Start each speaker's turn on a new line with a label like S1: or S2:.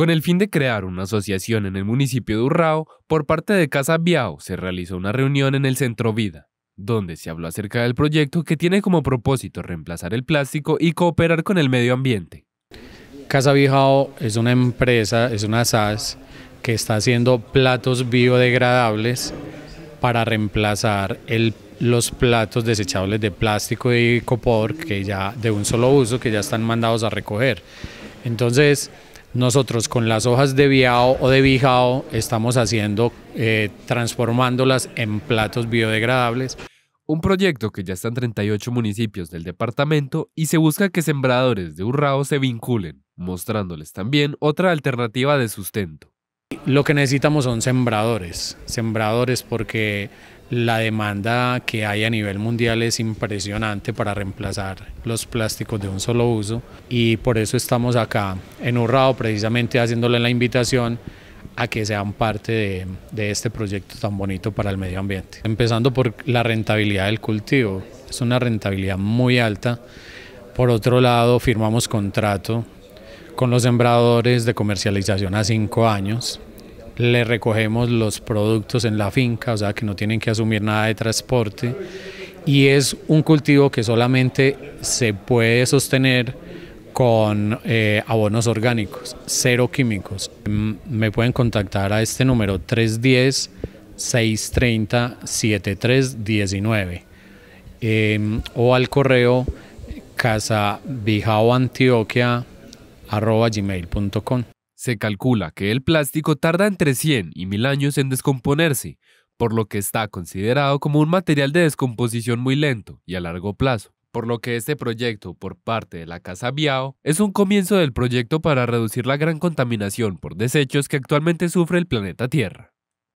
S1: Con el fin de crear una asociación en el municipio de Urrao, por parte de Casa Biao se realizó una reunión en el Centro Vida, donde se habló acerca del proyecto que tiene como propósito
S2: reemplazar el plástico y cooperar con el medio ambiente. Casa Biao es una empresa, es una SAS, que está haciendo platos biodegradables para reemplazar los platos desechables de plástico y copor que ya de un solo uso que ya están mandados a recoger. Entonces, nosotros con las hojas de viao o de bijao estamos haciendo, eh, transformándolas en platos biodegradables.
S1: Un proyecto que ya está en 38 municipios del departamento y se busca que sembradores de urrao se vinculen, mostrándoles también otra
S2: alternativa de sustento. Lo que necesitamos son sembradores, sembradores porque la demanda que hay a nivel mundial es impresionante para reemplazar los plásticos de un solo uso y por eso estamos acá en Urrao precisamente haciéndole la invitación a que sean parte de, de, este proyecto tan bonito para el medio ambiente. Empezando por la rentabilidad del cultivo, es una rentabilidad muy alta. Por otro lado, firmamos contrato con los sembradores de comercialización a cinco años le recogemos los productos en la finca, o sea que no tienen que asumir nada de transporte. Y es un cultivo que solamente se puede sostener con eh, abonos orgánicos, cero químicos. Mm, me pueden contactar a este número 310-630-7319 em, o al correo casabijaoantioquia.com
S1: se calcula que el plástico tarda entre 100 y 1000 años en descomponerse, por lo que está considerado como un material de descomposición muy lento y a largo plazo. Por lo que este proyecto por parte de la Casa Biao es un comienzo del proyecto para reducir la gran contaminación por desechos que actualmente sufre el planeta Tierra.